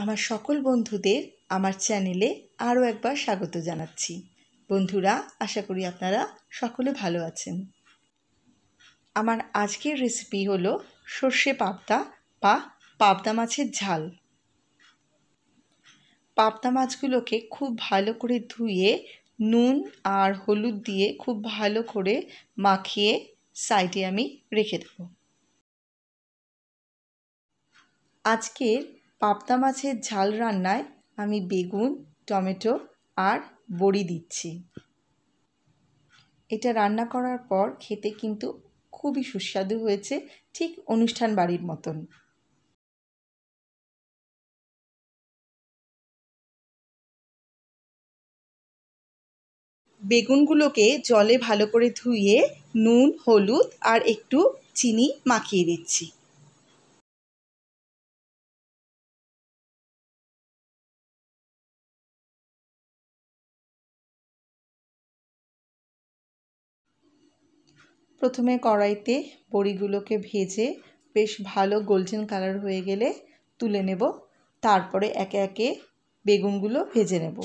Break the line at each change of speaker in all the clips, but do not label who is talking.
আমার সকল বন্ধুদের আমার চ্যানেলে আরও একবার স্বাগত জানাচ্ছি বন্ধুরা আশা করি আপনারা সকলে ভালো আছেন আমার আজকের রেসিপি হলো সর্ষে পাবদা বা পাবদা মাছের ঝাল পাবদা মাছগুলোকে খুব ভালো করে ধুয়ে নুন আর হলুদ দিয়ে খুব ভালো করে মাখিয়ে সাইডে আমি রেখে দেব আজকের পাবদা মাছের ঝাল রান্নায় আমি বেগুন টমেটো আর বড়ি দিচ্ছি এটা রান্না করার পর খেতে কিন্তু
খুবই সুস্বাদু হয়েছে ঠিক অনুষ্ঠান বাড়ির মতন বেগুনগুলোকে জলে ভালো করে ধুয়ে নুন হলুদ আর একটু চিনি মাখিয়ে দিচ্ছি
প্রথমে কড়াইতে বড়িগুলোকে ভেজে বেশ ভালো গোল্ডেন কালার হয়ে গেলে তুলে নেব তারপরে একে একে বেগুনগুলো ভেজে নেব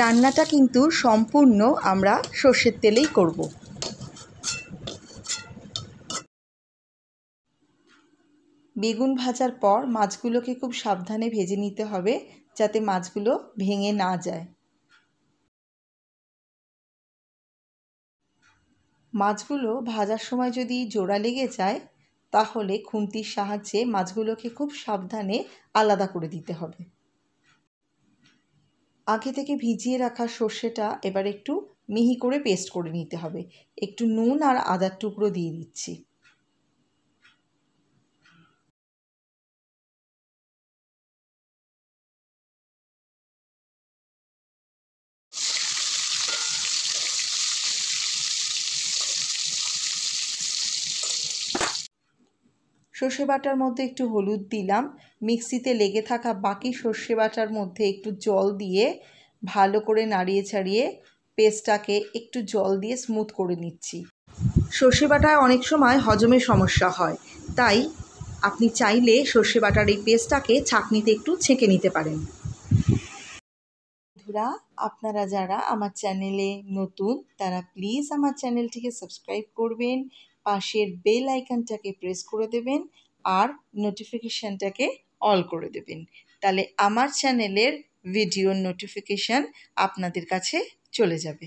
রান্নাটা কিন্তু সম্পূর্ণ আমরা সর্ষের তেলেই করব বেগুন ভাজার পর মাছগুলোকে খুব সাবধানে ভেজে নিতে হবে যাতে মাছগুলো ভেঙে না যায় মাছগুলো ভাজার সময় যদি জোড়া লেগে যায় তাহলে খুন্তির সাহায্যে মাছগুলোকে খুব সাবধানে আলাদা করে দিতে হবে আগে থেকে ভিজিয়ে রাখা সর্ষেটা এবার একটু মিহি করে পেস্ট করে নিতে হবে একটু নুন
আর আদার টুকরো দিয়ে দিচ্ছি
সর্ষে বাটার মধ্যে একটু হলুদ দিলাম মিক্সিতে লেগে থাকা বাকি সর্ষে বাটার মধ্যে একটু জল দিয়ে ভালো করে নাড়িয়ে ছাড়িয়ে পেস্টটাকে একটু জল দিয়ে স্মুথ করে নিচ্ছি সর্ষে বাটায় অনেক সময় হজমের সমস্যা হয় তাই আপনি চাইলে সর্ষে বাটার এই পেস্টটাকে ছাঁকনিতে একটু ছেঁকে নিতে পারেন বন্ধুরা আপনারা যারা আমার চ্যানেলে নতুন তারা প্লিজ আমার চ্যানেলটিকে সাবস্ক্রাইব করবেন পাশের বেল আইকনটাকে প্রেস করে দেবেন আর নোটিফিকেশানটাকে অল করে দেবেন তাহলে আমার চ্যানেলের ভিডিওর নোটিফিকেশান
আপনাদের কাছে চলে যাবে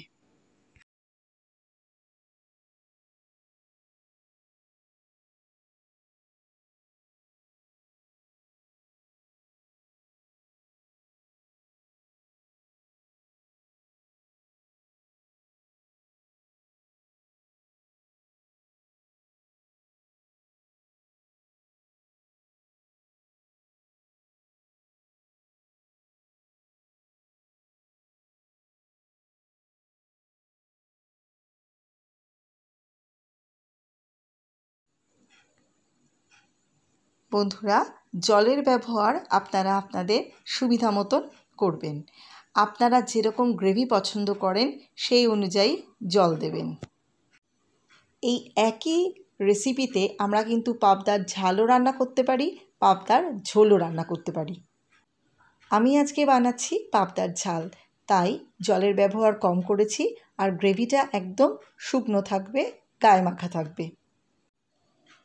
বন্ধুরা
জলের ব্যবহার আপনারা আপনাদের সুবিধা মতন করবেন আপনারা যেরকম গ্রেভি পছন্দ করেন সেই অনুযায়ী জল দেবেন এই একই রেসিপিতে আমরা কিন্তু পাবদার ঝালও রান্না করতে পারি পাবদার ঝোলও রান্না করতে পারি আমি আজকে বানাচ্ছি পাবদার ঝাল তাই জলের ব্যবহার কম করেছি আর গ্রেভিটা একদম শুকনো থাকবে গায়ে মাখা থাকবে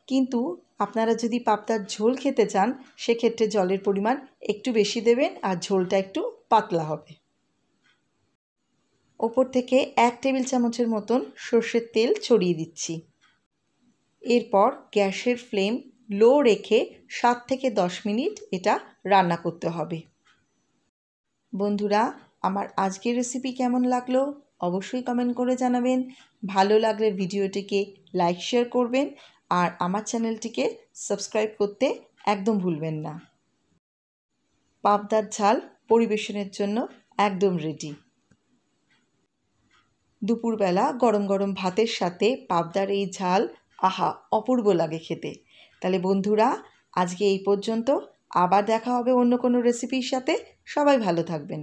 কিন্তু আপনারা যদি পাবদার ঝোল খেতে চান সেক্ষেত্রে জলের পরিমাণ একটু বেশি দেবেন আর ঝোলটা একটু পাতলা হবে ওপর থেকে এক টেবিল চামচের মতন সর্ষের তেল ছড়িয়ে দিচ্ছি এরপর গ্যাসের ফ্লেম লো রেখে সাত থেকে দশ মিনিট এটা রান্না করতে হবে বন্ধুরা আমার আজকের রেসিপি কেমন লাগলো অবশ্যই কমেন্ট করে জানাবেন ভালো লাগলে ভিডিওটিকে লাইক শেয়ার করবেন আর আমার চ্যানেলটিকে সাবস্ক্রাইব করতে একদম ভুলবেন না পাবদার ঝাল পরিবেশনের জন্য একদম রেডি দুপুরবেলা গরম গরম ভাতের সাথে পাবদার এই ঝাল আহা অপূর্ব লাগে খেতে তাহলে বন্ধুরা আজকে এই
পর্যন্ত আবার দেখা হবে অন্য কোনো রেসিপির সাথে সবাই ভালো থাকবেন